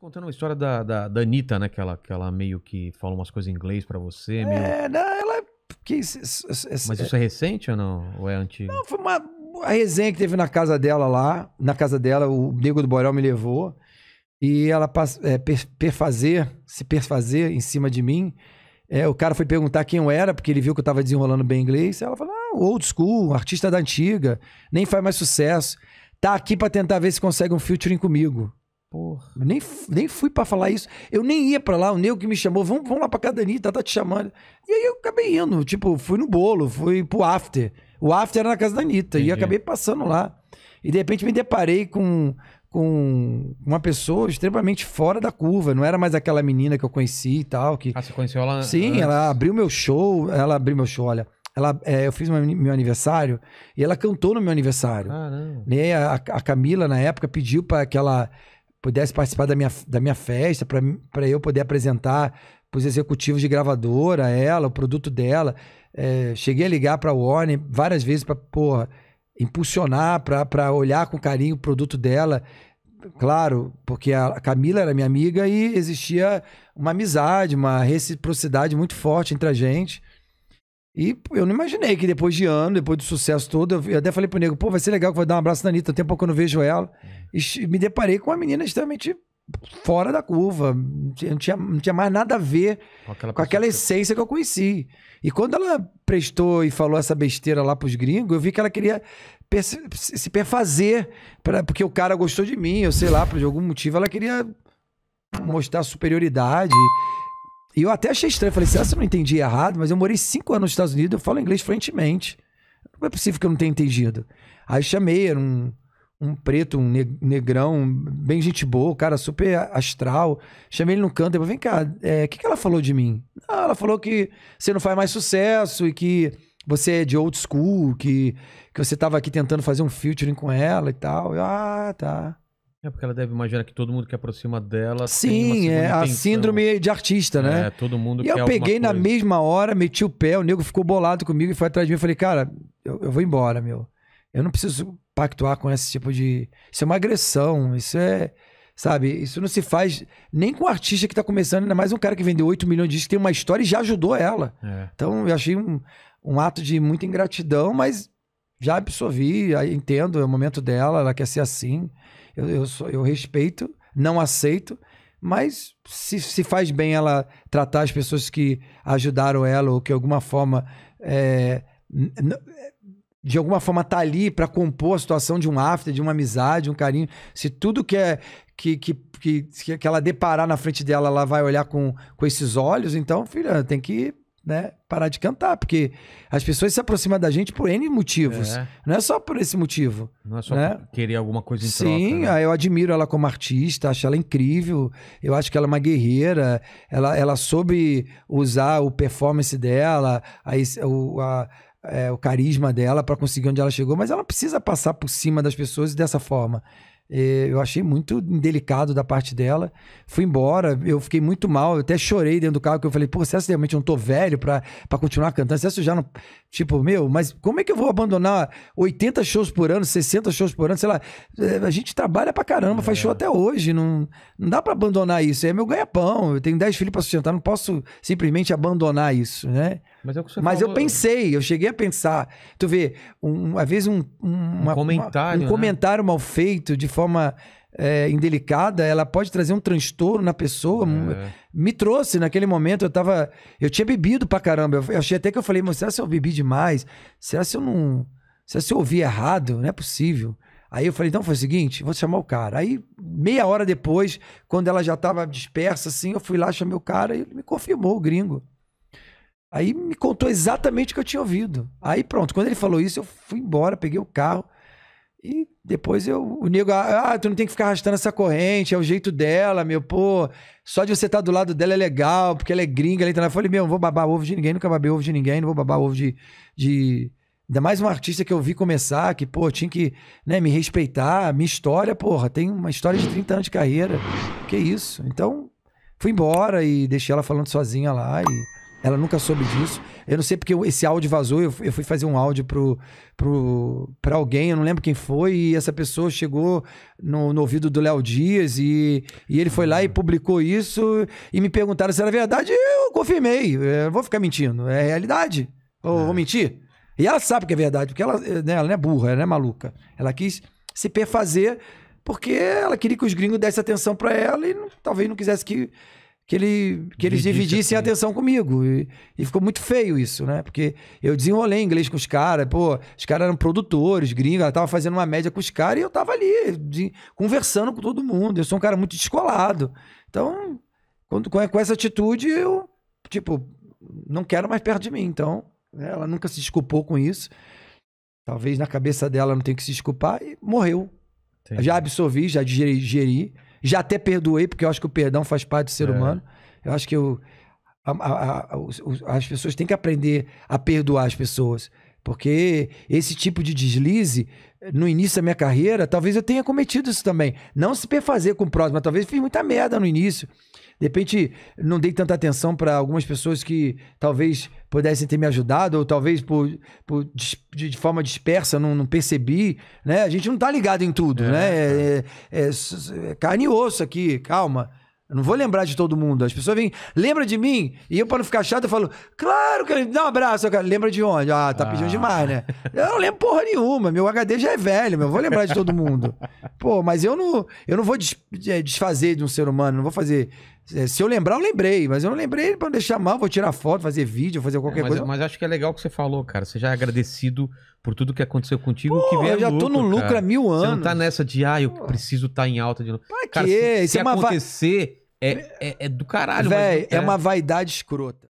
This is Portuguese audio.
contando uma história da, da, da Anitta, né? Que ela, que ela meio que fala umas coisas em inglês para você. É, meio... não, ela. É que, Mas é isso é recente ou não? Ou é antigo? Não, foi uma a resenha que teve na casa dela lá. Na casa dela, o Nego do Borel me levou. E ela é, per, perfazer, se perfazer em cima de mim. É, o cara foi perguntar quem eu era, porque ele viu que eu tava desenrolando bem inglês. Ela falou: ah, old school, artista da antiga, nem faz mais sucesso. Tá aqui para tentar ver se consegue um featuring comigo. Porra. Nem, nem fui para falar isso. Eu nem ia para lá, o Neu que me chamou, vamos, vamos lá pra casa da Anitta, tá te chamando. E aí eu acabei indo, tipo, fui no bolo, fui pro after. O after era na casa da Anitta, Entendi. e acabei passando lá. E de repente me deparei com, com uma pessoa extremamente fora da curva. Não era mais aquela menina que eu conheci e tal. Que... Ah, você conheceu ela Sim, antes. ela abriu meu show, ela abriu meu show, olha ela, é, eu fiz meu aniversário e ela cantou no meu aniversário. Caramba. Né, a, a Camila, na época, pediu para que ela pudesse participar da minha, da minha festa, para eu poder apresentar para os executivos de gravadora, ela, o produto dela. É, cheguei a ligar para a Warner várias vezes para, porra, impulsionar, para olhar com carinho o produto dela. Claro, porque a Camila era minha amiga e existia uma amizade, uma reciprocidade muito forte entre a gente. E eu não imaginei que depois de ano, depois do sucesso todo, eu até falei pro nego, pô, vai ser legal que eu vou dar um abraço na Anitta, tem pouco que eu não vejo ela. É. E me deparei com uma menina extremamente fora da curva. Não tinha, não tinha mais nada a ver com aquela, com aquela essência que eu conheci. E quando ela prestou e falou essa besteira lá pros gringos, eu vi que ela queria se perfazer, pra, porque o cara gostou de mim, eu sei lá, por algum motivo ela queria mostrar superioridade. E eu até achei estranho. Falei, será que eu não entendi errado? Mas eu morei cinco anos nos Estados Unidos, eu falo inglês fluentemente. Não é possível que eu não tenha entendido. Aí chamei, era um, um preto, um negrão, bem gente boa, cara super astral. Chamei ele no canto e falei, vem cá, o é, que, que ela falou de mim? Ah, ela falou que você não faz mais sucesso e que você é de old school, que, que você estava aqui tentando fazer um filtro com ela e tal. Eu, ah, tá. É porque ela deve imaginar que todo mundo que aproxima dela. Sim, é a intenção. síndrome de artista, né? É, todo mundo. E eu peguei na mesma hora, meti o pé, o nego ficou bolado comigo e foi atrás de mim. Eu falei, cara, eu, eu vou embora, meu. Eu não preciso pactuar com esse tipo de. Isso é uma agressão, isso é. Sabe, isso não se faz nem com um artista que tá começando, ainda mais um cara que vendeu 8 milhões de discos, tem uma história e já ajudou ela. É. Então eu achei um, um ato de muita ingratidão, mas já absorvi, entendo, é o momento dela, ela quer ser assim. Eu, eu, sou, eu respeito, não aceito, mas se, se faz bem ela tratar as pessoas que ajudaram ela ou que de alguma forma. É, de alguma forma tá ali para compor a situação de um after, de uma amizade, um carinho. Se tudo que é que, que, que, que ela deparar na frente dela, ela vai olhar com, com esses olhos, então, filha, tem que né, parar de cantar, porque as pessoas se aproximam da gente por N motivos. É. Não é só por esse motivo. Não é só né? querer alguma coisa em Sim, troca, né? Ah, eu admiro ela como artista, acho ela incrível. Eu acho que ela é uma guerreira. Ela, ela soube usar o performance dela, a, o, a, é, o carisma dela para conseguir onde ela chegou, mas ela precisa passar por cima das pessoas dessa forma. Eh, eu achei muito delicado da parte dela. Fui embora, eu fiquei muito mal, eu até chorei dentro do carro, que eu falei, pô, será realmente eu não tô velho pra, continuar cantando? se que eu já não. Tipo, meu, mas como é que eu vou abandonar 80 shows por ano, 60 shows por ano? Sei lá, eh, a gente trabalha pra caramba, é. faz show é. até hoje, não, não dá pra abandonar isso. É meu ganha-pão, eu tenho 10 filhos pra sustentar, não posso simplesmente abandonar isso, né? Mas, é Mas eu pensei, eu cheguei a pensar. Tu vê, um, às vezes um, um, uma, um comentário, uma, um né? comentário mal feito de forma é, indelicada, ela pode trazer um transtorno na pessoa. É. Hum, me trouxe naquele momento, eu tava. Eu tinha bebido pra caramba. Eu, eu achei até que eu falei, mas será se eu bebi demais? Será se eu não. Será se eu ouvi errado? Não é possível. Aí eu falei, então foi o seguinte, vou chamar o cara. Aí, meia hora depois, quando ela já estava dispersa, assim, eu fui lá, chamei o cara e ele me confirmou, o gringo. Aí me contou exatamente o que eu tinha ouvido. Aí pronto, quando ele falou isso, eu fui embora, peguei o carro. E depois eu, o nego, ah, ah tu não tem que ficar arrastando essa corrente, é o jeito dela, meu, pô, só de você estar tá do lado dela é legal, porque ela é gringa, ela entra Eu falei, meu, não vou babar ovo de ninguém, nunca babei ovo de ninguém, não vou babar ovo de, de. Ainda mais uma artista que eu vi começar, que, pô, tinha que né, me respeitar, minha história, porra, tem uma história de 30 anos de carreira, que isso. Então, fui embora e deixei ela falando sozinha lá e. Ela nunca soube disso. Eu não sei porque esse áudio vazou. Eu, fui fazer um áudio pro, pro, pra alguém, eu não lembro quem foi, e essa pessoa chegou no, no ouvido do Léo Dias e, e ele foi lá e publicou isso. E me perguntaram se era verdade. Eu confirmei. Eu vou ficar mentindo. É realidade. Ou é. vou mentir? E ela sabe que é verdade, porque ela, né, ela não é burra, ela não é maluca. Ela quis se perfazer porque ela queria que os gringos dessem atenção para ela e não, talvez não quisesse que que, ele, que eles Dividisse dividissem a atenção comigo. E, e, ficou muito feio isso, né? Porque eu desenrolei inglês com os caras, pô, os caras eram produtores, gringos, ela tava fazendo uma média com os caras e eu tava ali, de, conversando com todo mundo. Eu sou um cara muito descolado. Então, quando, com, com essa atitude, eu, tipo, não quero mais perto de mim. Então, né, ela nunca se desculpou com isso. Talvez na cabeça dela não tenha que se desculpar e morreu. Entendi. Já absorvi, já digeri, digeri. Já até perdoei, porque eu acho que o perdão faz parte do ser é. humano. Eu acho que eu, a, a, a, as pessoas têm que aprender a perdoar as pessoas. Porque esse tipo de deslize, eh, no início da minha carreira, talvez eu tenha cometido isso também. Não se perfazer com o próximo, mas talvez fiz muita merda no início. De repente, não dei tanta atenção para algumas pessoas que talvez pudessem ter me ajudado, ou talvez por, por de, forma dispersa não, não, percebi. Né? A gente não tá ligado em tudo, é, né? É, é, é, é, é carne e osso aqui, calma. Eu não vou lembrar de todo mundo. As pessoas vêm, lembra de mim? E eu, para não ficar chato, eu falo, claro que dá um abraço. Lembra de onde? Ah, tá pedindo ah. demais, né? Eu não lembro porra nenhuma. Meu HD já é velho, meu. Eu vou lembrar de todo mundo. Pô, mas eu não, eu não vou é, desfazer de um ser humano. Não vou fazer. É, se eu lembrar, eu lembrei. Mas eu não lembrei para deixar mal. Vou tirar foto, fazer vídeo, fazer é, qualquer é, mas, coisa. Mas acho que é legal o que você falou, cara. Você já é agradecido por tudo que aconteceu contigo. Pô, que veio eu já lucro, tô no lucro cara. há mil anos. Você não tá nessa de, ah, eu preciso estar tá em alta de novo. Pra cara, quê? Se, se é acontecer. É, é, é do caralho. Velho, é, é uma vaidade escrota.